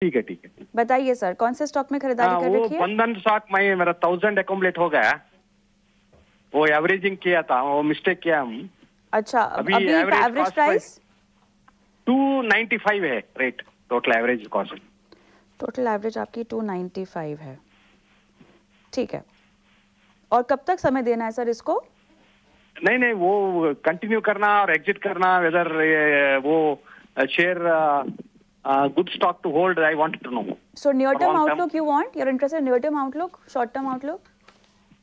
ठीक है ठीक है बताइए सर कौन से स्टॉक में खरीदारी हाँ, कर रखी है बंधन स्टॉक में मेरा थाउजेंड एकोमलेट हो गया वो एवरेजिंग किया था वो मिस्टेक किया हम अच्छा अभी, अभी average price two ninety five है rate total average cost total average आपकी टू नाइन्टी फाइव है ठीक है और कब तक समय देना है सर इसको नहीं नहीं वो कंटिन्यू करना और एग्जिट करना वेदर वो share uh, good stock to hold, I wanted to know. So near-term outlook term. you want? You're interested in near-term outlook, short-term outlook?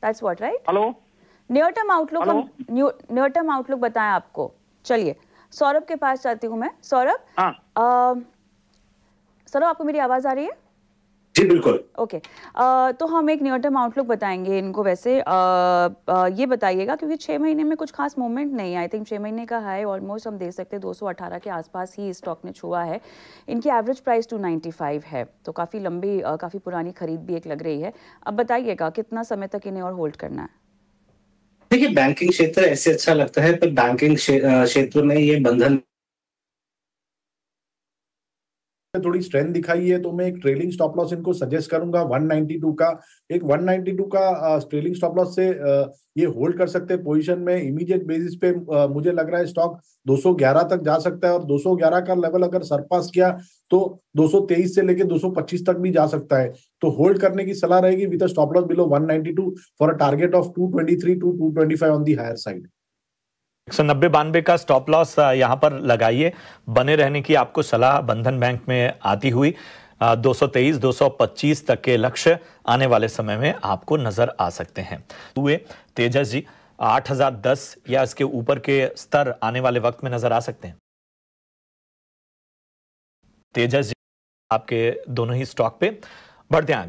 That's what, right? Hello? Near-term outlook Hello? near-term outlook बताएं आपको. चलिए, सौरभ के पास जाती हूँ मैं. सौरभ, हाँ. सौरभ आपको मेरी आवाज़ आ रही है? जी बिल्कुल ओके okay. uh, तो हम एक नियर टर्म आउटलुक बताएंगे इनको वैसे uh, uh, ये बताइएगा क्योंकि छह महीने में कुछ खास मूवमेंट नहीं आई थिंक छह महीने का है ऑलमोस्ट हम देख सकते हैं 218 के आसपास ही स्टॉक ने छुआ है इनकी एवरेज प्राइस 295 है तो काफ़ी लंबी काफ़ी पुरानी खरीद भी एक लग रही है अब बताइएगा कितना समय तक इन्हें और होल्ड करना है देखिए बैंकिंग क्षेत्र ऐसे अच्छा लगता है पर बैंकिंग क्षेत्र में ये बंधन थोड़ी स्ट्रेंथ दिखाई है तो मैं एक ट्रेलिंग स्टॉप लॉस इनको सजेस्ट करूंगा 192 का एक 192 का ट्रेलिंग स्टॉप लॉस से ये होल्ड कर सकते हैं पोजीशन में इमीडिएट बेसिस पे मुझे लग रहा है स्टॉक 211 तक जा सकता है और 211 का लेवल अगर सरपास किया तो 223 से लेके 225 तक भी जा सकता है तो होल्ड करने की सलाह रहेगी with stop loss below 192 for a target of 223 to 225 on the higher side एक सौ नब्बे बानवे का स्टॉप लॉस यहाँ पर लगाइए बने रहने की आपको सलाह बंधन बैंक में आती हुई सौ पच्चीस तक के लक्ष्य आने वाले समय में आपको नजर आ सकते हैं हुए तेजस जी 8010 या इसके ऊपर के स्तर आने वाले वक्त में नजर आ सकते हैं तेजस जी आपके दोनों ही स्टॉक पे बढ़ते हैं